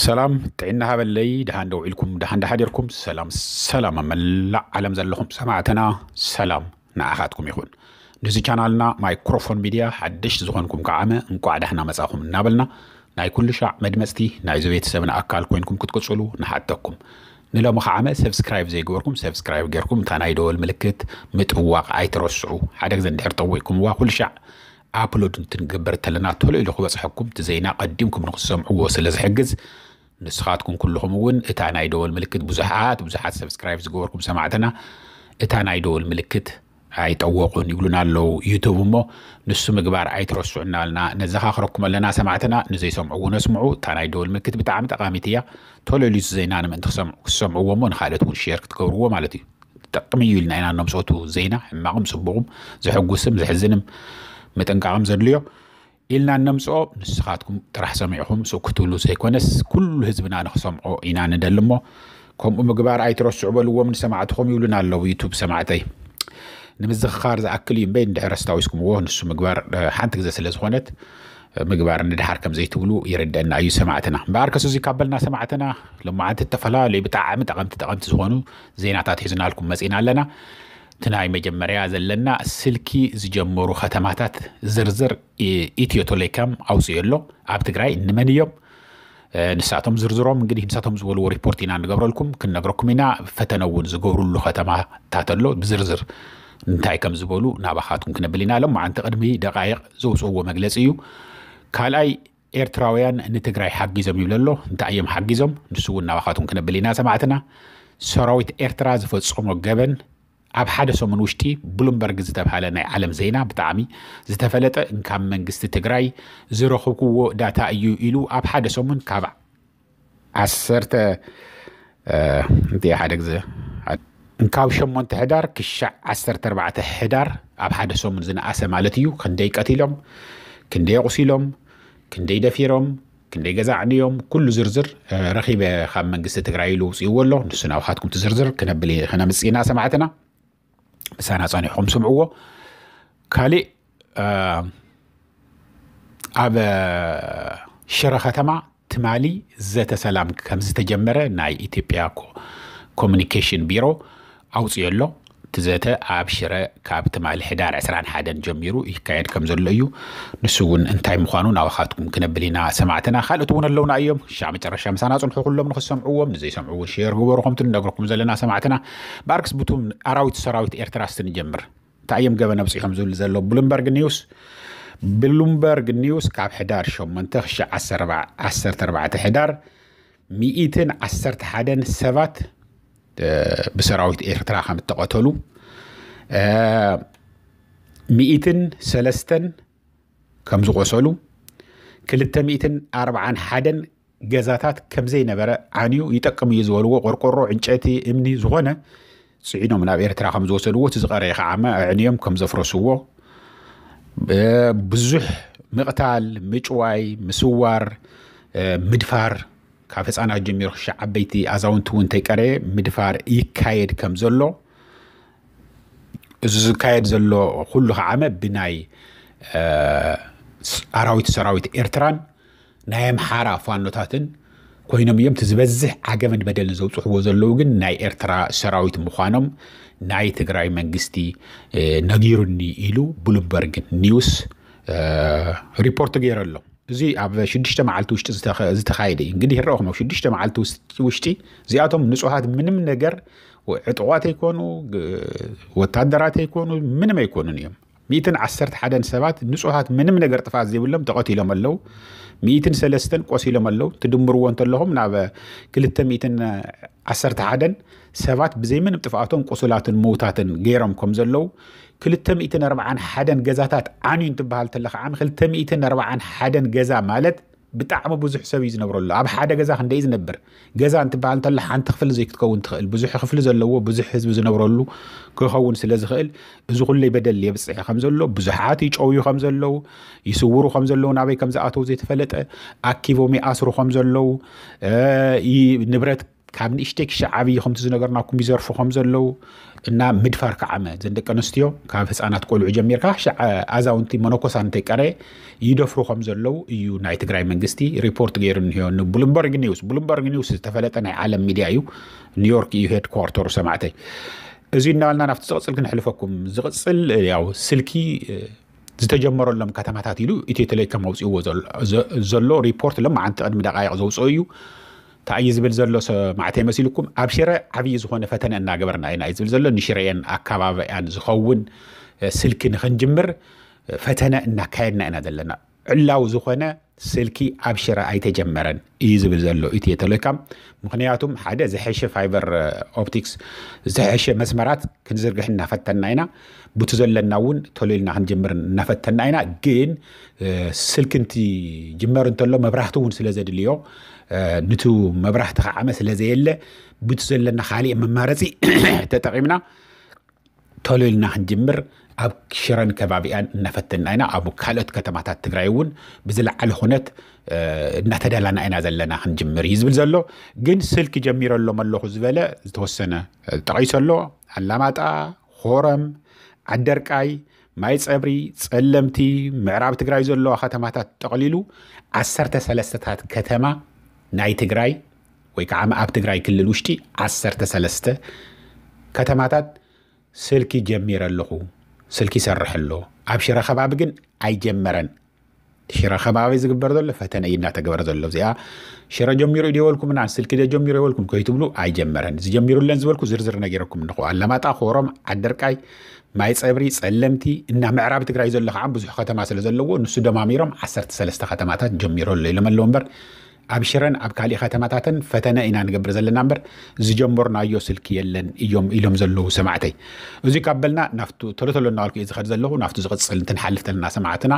ሰላም ጥዕና ሃበለይ ድሃን ደው ኢልኩም ድሃን ዳሓዲርኩም ሰላም ሰላም ኣብ መላእ ዓለም ዘለኹም ሰማዕትና ሰላም ንኣኻትኩም ይኹን ንዚ ቻናልና ማይክሮፎን ሚድያ ሓደሽ ዝኾንኩም ከዓመ እንቋዕ ዳሕና መጻኹም እናበልና ናይ ኩሉ ሻዕ መድመፅቲ ናይ ቤተሰብና ኣካል ኮይንኩም ክትቅፅሉ ንሓተኩም ንሎሚ ከዓመ ሰብስክራይብ ዘይገበርኩም ሰብስክራይብ ጌርኩም እታ ናይ ደወል ምልክት ምጥዋቕ ኣይትረስዑ ሓደ ግዜ እንድሕር ጠዊዕኩምዋ ኩሉ ሻዕ ኣፕሎድ እንትንግበር እንተለና ተሎ ኢሉ ክበፅሐኩም እቲ ዜና ቀዲምኩም ንክሰምዕዎ ስለ ዝሕግዝ ንስኻትኩም ኩልኹም እውን እታ ናይ ደወል ምልክት ብዙሓት ብዙሓት ሰብስክራይብ ዝገበርኩም ሰማዕትና እታ ናይ ደወል ምልክት ኣይጠወቁን ይብሉን ኣለው ዩቱብ እሞ ንሱ ምግባር ኣይትረስዑ እናበልና ነዘኻኽረኩም ኣለና ሰማዕትና ንዘይሰምዕዎ ነስምዑ እታ ናይ ደወል ምልክት ብጣዕሚ ጠቃሚት እያ ተሎ ኢሉ ዜና ንምእንቲ ክሰምዕዎ እሞ ንካልኦት እውን ሸር ክትገብርዎ ማለት እዩ ጠቅሚ እዩ ኢልና ኢና ነምፅቱ ዜና ሕማቅም ፅቡቁም ዘሕጉስም ዝሕዝንም መጠንቀ ከም ዘድልዮ ኢልና እነምፅኦ ንስኻትኩም ጥራሕ ሰሚዕኹም ስኡ ክትብሉ ዘይኮነስ ኩሉ ህዝብና ንክሰምዖ ኢና ንደሊ እሞ ከምኡ ምግባር ኣይትረስዑ በልዎም ንሰማዕትኹም ይብሉን ኣለው ዩቱብ ሰማዕተይ ንምዝኽኻር ዝኣክል እዩ እምበይ ንድሕር ኣስታዊስኩምዎ ንሱ ምግባር ሓንቲ ግዜ ስለ ዝኾነት ምግባር ንድሓር ከም ዘይትብሉ ይርድአና እዩ ሰማዕትና እምበኣር ከስ እዚ ካበልና ሰማዕትና ሎመዓንቲ ዝተፈላለዩ ብጣዕሚ ጠቐምቲ ጠቐምቲ ዝኾኑ ዜናታት ሒዝናልኩም መፂና ኣለና ትናይ መጀመርያ ዘለና ስልኪ ዝጀመሩ ከተማታት ዝርዝር ኢትዮ ቴሌኮም ኣውፅኡ ኣሎ ኣብ ትግራይ ንመን እዮም ንሳቶም ዝርዝሮም እንግዲህ ንሳቶም ዝበልዎ ሪፖርት ኢና ንገብረልኩም ክንነግረኩም ኢና ፈተነ እውን ዝገብርሉ ከተማታት ኣሎ ብዝርዝር እንታይ ከም ዝበሉ ናባኻትኩም ክነብል ኢና ኣሎም ማዓንቲ ቅድሚ ደቃይቅ ዘውፅእዎ መግለፂ እዩ ካልኣይ ኤርትራውያን ንትግራይ ሓጊዞም ይብለ ኣሎ እንታይ እዮም ሓጊዞም ንስ እውን ናባኻትኩም ክነብል ኢና ሰማዕትና ሰራዊት ኤርትራ ዝፈፀሞ ገበን ኣብ ሓደ ሰሙን ውሽጢ ብሉምበርግ ዝተባሃለ ናይ ዓለም ዜና ብጣዕሚ ዝተፈለጠ ካብ መንግስቲ ትግራይ ዝረኽብክዎ ዳታ እዩ ኢሉ ኣብ ሓደ ሰሙን ካብ ዓሰርተ እንታይ ሓደ ግዜ ካብ 8 ሕዳር ክሻዕ 14 ሕዳር ኣብ ሓደ ሰሙን ዝነኣሰ ማለት እዩ ክንደይ ቀቲሎም ክንደይ ቁሲሎም ክንደይ ደፊሮም ክንደይ ገዛ ዕንዮም ኩሉ ዝርዝር ረኺበ ካብ መንግስቲ ትግራይ ኢሉ ውፅእዎ ኣሎ ንሱ ናብካትኩም ዝርዝር ክነብል ክነምፅኢና ሰማዕትና ምሳና ፀኒሕኩም ስምዕዎ ካሊእ ኣብ ሽረ ከተማ ትማሊ ዘተሰላም ከም ዝተጀመረ ናይ ኢትዮጵያ ኮሚኒኬሽን ቢሮ ኣውፅኡ ኣሎ تزته عبشره كابت مع الحدار عسران حدا جميرو يكاين كم زل ايو نسوون انتاي مخانو ناو خاتكم كنبلينا سمعتنا خالتون اللون ايوم شامي ترى شام سانا صنحو كلهم نخو سمعوهم نزي سمعوه شير قوة رخمت نقركم زلنا سمعتنا باركس بتوم اراويت سراويت ارتراس تنجمر تايم قبل نبسي خمزو لزلو بلومبرغ نيوز بلومبرغ نيوز كاب حدار شو منتخ شا عسر, عسر تربعة حدار مئتين عسر تحدن سبات ብሰራዊት ኤርትራ ከም እተቐተሉ ሚኢትን ሰለስተን ከም ዝቆሰሉ ክልተ ሚኢትን ኣርብዓን ሓደን ገዛታት ከም ዘይነበረ ዓንዩ ይጠቅም እዩ ዝበልዎ ቆርቆሮ ዕንጨይቲ እምኒ ዝኾነ ፅዒኖም ናብ ኤርትራ ከም ዝወሰድዎ እቲ ዝቐረየ ከዓ ኣዕንዮም ከም ዘፍረስዎ ብዙሕ ምቕታል ምጭዋይ ምስዋር ምድፋር ካብ ህፃናት ጀሚሩ ክሻ ዓበይቲ ኣዛውንቲ እውን እንተይቀረ ምድፋር ይካየድ ከም ዘሎ እዚ ዝካየድ ዘሎ ኩሉ ከዓመ ብናይ ኣራዊት ሰራዊት ኤርትራን ናይ ኣምሓራ ፋኖታትን ኮይኖም እዮም እቲ ዝበዝሕ ዓገበን በደልን ዘውፅሕዎ ዘለዉ ግን ናይ ኤርትራ ሰራዊት ምዃኖም ናይ ትግራይ መንግስቲ ነጊሩኒ ኢሉ ብሉምበርግን ኒውስ ሪፖርት ገይረ ኣሎ እዚ ኣብ 6 መዓልቲ ውሽጢ ዝተኻየደ እዩ እንግዲህ ይረአኹም ኣብ 6 መዓልቲ ውሽጢ እዚኣቶም ንፁሃት ምንም ነገር ዕጡቋት ኣይኮኑ ወታደራት ኣይኮኑ ምንም ኣይኮኑን እዮም 111 ሰባት ንፁሃት ምንም ነገር ጥፋት ዘይብሎም ተቐቲሎም ኣለው 103 ቆሲሎም ኣለው ትድምርዎ እንተለኹም ናብ 2 عسرت عدن سبات بزيمن بتفعاتون قصولاتن موتاتن غيرهم كم زلو كل التمئتن أربع عن حدن قزاتات عاني انتبهال تلخ عام كل التمئتن أربع عن حدن قزا مالت بتعمل بزح سوي زنا برولا أب حدا قزا خندي زنا بر قزا انتبهال تلخ عن تخفل زي كتكون تخل بزح خفل زلو بزح حزب زنا برولا كخون سلاز خل زغل لي بدل لي بس خم زلو بزح عاتي شوي خم زلو يصوروا خم زلو نعبي كم زاتو زيت فلت أكيفو مي أسرو خم زلو آه ي نبرت ካብ ንእሽተ ክሻ ዓብዪ ከምቲ ዝነገርናኩም ይዘርፉ ከም ዘለው እና ምድፋር ክዓመ ዘን ደቂ ኣንስትዮ ካብ ህፃናት ቆልዑ ጀሚርካ ኣዛውንቲ መነኮሳ እንተይቀረ ይደፍሩ ከም ዘለው እዩ ናይ ትግራይ መንግስቲ ሪፖርት ገይሩ እኒሄ ንብሉምበርግ ኒውስ ብሉምበርግ ኒውስ ዝተፈለጠ ናይ ዓለም ሚድያ እዩ ኒውዮርክ እዩ ሄድኳርተሩ ሰማዕተይ እዚ እናበልና ናብቲ ዝቕፅል ክንሕልፈኩም ዝቕፅል ያው ስልኪ ዝተጀመረሎም ከተማታት ኢሉ ኢትዮ ቴሌኮም ኣውፅእዎ ዘሎ ሪፖርት ሎማዓንቲ ቅድሚ ደቃይቅ ዘውፅኦ እዩ እንታይ እዩ ዝብል ዘሎ ማዕተይ መሲልኩም ኣብ ሽረ ዓብዪ ዝኾነ ፈተነ እናገበርና ኢና እዩ ዝብል ዘሎ ንሽረአን ኣከባቢያን ዝኸውን ስልኪ ንክንጅምር ፈተነ እናካየድና ኢና ዘለና ዕላው ዝኾነ ስልኪ ኣብ ሽረ ኣይተጀመረን እዩ ዝብል ዘሎ ኢትዮ ቴሌኮም ምክንያቱም ሓደ ዝሐሸ ፋይበር ኦፕቲክስ ዝሐሸ መስመራት ክንዝርግሕ እናፈተና ኢና ብቲ ዘለና እውን ተሎኢልና ክንጅምር እናፈተና ኢና ግን ስልኪ እንቲጅመር እንተሎ መብራህቲ እውን ስለ ዘድልዮ ንቱ መብራህቲ ከዓመ ስለ ዘየለ ብቲ ዘለና ካሊእ መማረፂ ተጠቂምና ተሎ ኢልና ክንጅምር ኣብ ሽረን ከባቢያን እናፈተና ኢና ኣብ ካልኦት ከተማታት ትግራይ እውን ብዝለዓለ ኩነት እናተዳላና ኢና ዘለና ክንጅምር እዩ ዝብል ዘሎ ግን ስልኪ ጀሚረሎም ኣለኹ ዝበለ ዝተወሰነ ጠቂሱ ኣሎ ኣላማጣ ኮረም ዓደርቃይ ማይ ፀብሪ ፀለምቲ ምዕራብ ትግራይ ዘለዋ ከተማታት ጠቕሊሉ 1 ዓሰርተ ሰለስተታት ከተማ ናይ ትግራይ ወይ ከዓ ኣብ ትግራይ ክልል ውሽጢ 13 ከተማታት ስልኪ ጀሚረ ኣለኹ ስልኪ ይሰርሕ ኣሎ ኣብ ሽረ ከባቢ ግን ኣይጀመረን ሽረ ከባቢ ዝግበር ዘሎ ፈተነ እዩ እናተገበረ ዘሎ እዚኣ ሽረ ጀሚሩ እዩ ደወልኩም ና ስልኪ ደ ጀሚሩ የወልኩም ከይትብሉ ኣይጀመረን ዝጀሚሩለን ዝበልኩ ዝርዝር ነገረኩም ንኹ ኣለማጣ ኮሮም ዓደርቃይ ማይ ፀብሪ ፀለምቲ እና ምዕራብ ትግራይ ዘሎ ከዓ ብዙሕ ከተማ ስለ ዘለዎ ንሱ ደማሚሮም 13 ከተማታት ጀሚሮ ኣሎ ኢሎም ኣለዎ እምበር ኣብ ሽረን ኣብ ካሊእ ከተማታትን ፈተነ ኢና ንገብር ዘለና እምበር ዝጀመርናዮ ስልኪ የለን እዮም ኢሎም ዘለዉ ሰማዕተይ እዚ ካብ በልና ናፍቱ ተሎተሎ እናበልኩ እዩ ዝኸድ ዘለኹ ናፍቱ ዝቕፅል እንትንሓልፍ ዘለና ሰማዕትና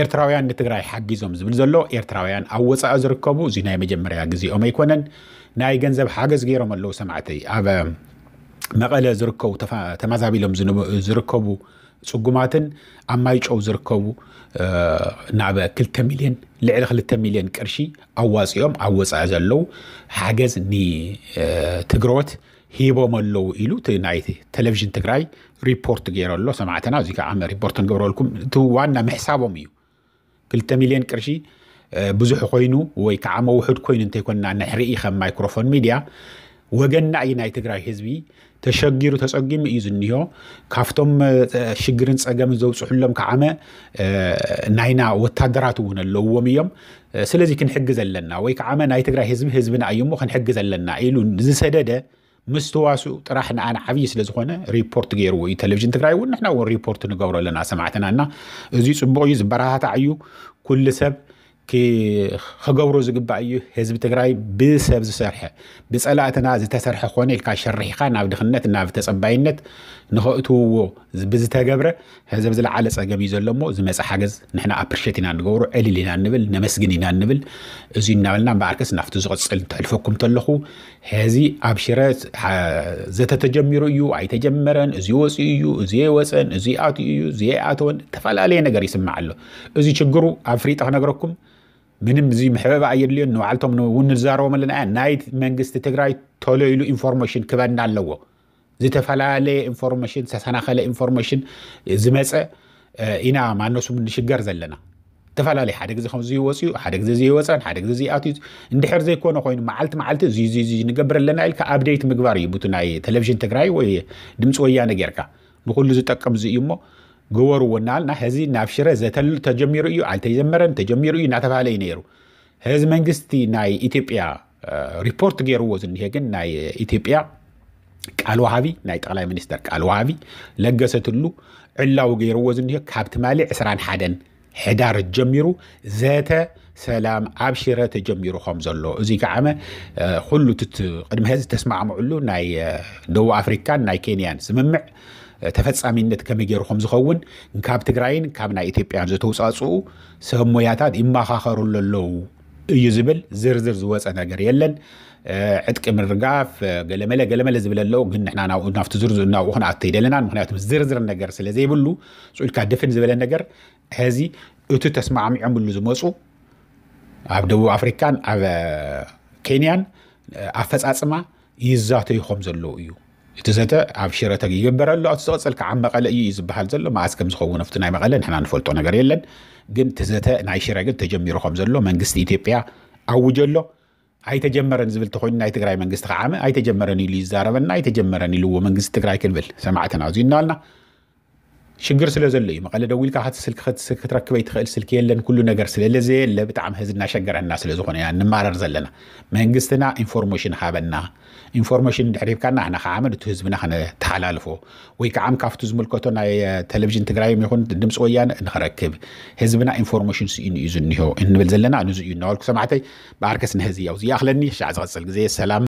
ኤርትራውያን ንትግራይ ሓጊዞም ዝብል ዘሎ ኤርትራውያን ኣብ ወፃኢ ዝርከቡ እዚ ናይ መጀመርያ ግዜኦም ኣይኮነን ናይ ገንዘብ ሓገዝ ገይሮም ኣለዉ ሰማዕተይ ኣብ መቐለ ዝርከቡ ተማዛቢሎም ዝርከቡ ፅጉማትን ኣብ ማይ ጨው ዝርከቡ ናብ 2 ሚልዮን ልዕሊ 2 ሚልዮን ቅርሺ ኣዋፂኦም ኣብ ወፃኢ ዘለው ሓገዝ ንትግሮት ሂቦም ኣለው ኢሉ ናይ ቴሌቭዥን ትግራይ ሪፖርት ገይረ ኣሎ ሰማዕትና እዚ ከዓ ሪፖርት ንገብረልኩም እቲ ዋና ምሕሳቦም እዩ 2 ሚልዮን ቅርሺ ብዙሕ ኮይኑ ወይ ከዓ መውሕድ ኮይኑ እንተይኮንና ንሕርኢ ከም ማይክሮፎን ሚድያ ወገናኢ ናይ ትግራይ ህዝቢ ተሸጊሩ ተፀጊሙ እዩ ዝኒሆ ካብቶም ሽግርን ፀገምን ዘውፅሕሎም ከዓመ ናይና ወታደራት እውን ኣለዎም እዮም ስለዚ ክንሕግዝ ኣለና ወይ ከዓ ናይ ትግራይ ህዝቢ ህዝብና እዩ እሞ ክንሕግዝ ኣለና ኢሉ ዝሰደደ ምስተዋስኡ ጥራሕ ንኣነ ዓብዪ ስለ ዝኾነ ሪፖርት ገይርዎ እዩ ቴሌቭዥን ትግራይ እውን ንሕና እውን ሪፖርት ንገብሮ ኣለና ሰማዕትና እና እዚዩ ፅቡቅ እዩ ዝበረታታዕ እዩ ኩሉ ሰብ كي خجبرو زوج بعيو هزب تجري بسبب زسرحة بسألة أنا عز تسرحة خواني الكا شرحي خان عبد خنت نعرف تسبينت نخاطو بز تجبرة هزب زل على سجب يزل مو زم حجز نحنا أبرشتنا نجور علي لنا نبل نمسجني لنا نبل زين نعملنا بعكس نعرف تزق تسأل تلفكم تلخو هذي أبشرات زت تجمر يو أي تجمرا زيوس يو زيوسا زيات يو زيات ون تفعل علينا جري سمع له زي عفريت أخنا جركم ምንም እዚ ምሕበባ ኣየድልዮ ንባዓልቶም እውን ንዛረቦም ኣለና ናይ መንግስቲ ትግራይ ተሎ ኢሉ ኢንፎርሜሽን ክበና ኣለዎ ዝተፈላለየ ኢንፎርሜሽን ዝተሰናኸለ ኢንፎርሜሽን ዝመፀ ኢና ማነሱም ንሽገር ዘለና ዝተፈላለዩ ሓደ ግዜ ከምዚ ይወፅኡ ሓደ ግዜ ዘይወፀን ሓደ ግዜ ዘይኣትዩ እንድሕር ዘይኮነ ኮይኑ መዓልቲ መዓልቲ እዚ ንገብር ኣለና ኢልካ ኣብዴት ምግባር እዩ ብቲ ናይ ቴሌቭዥን ትግራይ ወይ ድምፂ ወያነ ጌርካ ንኩሉ ዝጠቀም እዚ እዩ እሞ ገበርዎ እናሃልና ሕዚ ናብ ሽረ ዘተልሉ ተጀሚሩ እዩ ኣይተጀመረን ተጀሚሩ እዩ እናተባሃለ እዩ ነይሩ ሕዚ መንግስቲ ናይ ኢትዮጵያ ሪፖርት ገይርዎ ዝኒሄ ግን ናይ ኢትዮጵያ ቃል ዋሃቢ ናይ ጠቅላይ ሚኒስተር ቃል ዋሃቢ ለገሰትሉ ዕላዊ ገይርዎ ዝኒሄ ካብቲ ማሊ 21 ሕዳር ጀሚሩ ዘተ ሰላም ኣብ ሽረ ተጀሚሩ ከም ዘሎ እዚ ከዓመ ኩሉ ቅድሚ ሕዚ ተስማዕምዕሉ ናይ ደቡብ ኣፍሪካን ናይ ኬንያን ስምምዕ ተፈፃሚነት ከመገይርኩም ዝኸውን ካብ ትግራይን ካብ ናይ ኢትዮጵያን ዝተውፃፅኡ ሰብ ሞያታት ይመኻኸሩሉ ኣለው እዩ ዝብል ዝርዝር ዝወፀ ነገር የለን ዕጥቂ ምርጋፍ ገለመለ ገለመለ ዝብል ኣለዎ ግን ንሕና ናብቲ ዝርዝር ናብኡ ክንኣተ ይደለና ምክንያቱም ዝርዝር ነገር ስለ ዘይብሉ ፅኢልካ ድፍን ዝበለ ነገር ሕዚ እቲ ተስማዕሚዖምሉ ዝመፁ ኣብ ደቡብ ኣፍሪካን ኣብ ኬንያን ኣፈፃፅማ ይዛተይኹም ዘለዉ እዩ እቲ ዘተ ኣብ ሽረ ተግይበር ኣሎ እቲ ዝቐፀልካ ዓብ መቐለ እዩ እዩ ዝበሃል ዘሎ መዓዝ ከም ዝኸውን ኣብቲ ናይ መቐለ ንሕና ንፈልጦ ነገር የለን ግን እቲ ዘተ ናይ ሽረ ግን ተጀሚሩ ከም ዘሎ መንግስቲ ኢትዮጵያ ኣውጀሎ ኣይተጀመረን ዝብል ተኮይኑ ናይ ትግራይ መንግስቲ ከዓ ኣይተጀመረን ኢሉ ይዛረበና ኣይተጀመረን ኢልዎ መንግስቲ ትግራይ ክንብል ሰማዕትና ኣዝዩ እናበልና ሽግር ስለ ዘሎ እዩ መቐለ ደው ኢልካ ክትረክበይ ትኽእል ስልኪ የለን ኩሉ ነገር ስለለዘ የለ ብጣዕሚ ህዝና ሸገረና ስለ ዝኾነ ኢና ንማረር ዘለና መንግስትና ኢንፎርሜሽን ሃበና ኢንፎርሜሽን ድሕሪብካና ሕና ከዓ መድ እቲ ህዝብና ክነተሓላልፎ ወይ ከዓ ካብቲ ዝምልከቶ ናይ ቴሌቭዥን ትግራይም ይኹን ድምፂ ወያነ ንክረክብ ህዝብና ኢንፎርሜሽን ስኢኑ እዩ ዝኒሆ እንብል ዘለና ንዚ እዩ እናበልኩ ሰማዕተይ ብኣርከስ ንህዚ ያው ዝኣኽለኒ ሻዕ ዝቐፅል ግዜ ሰላም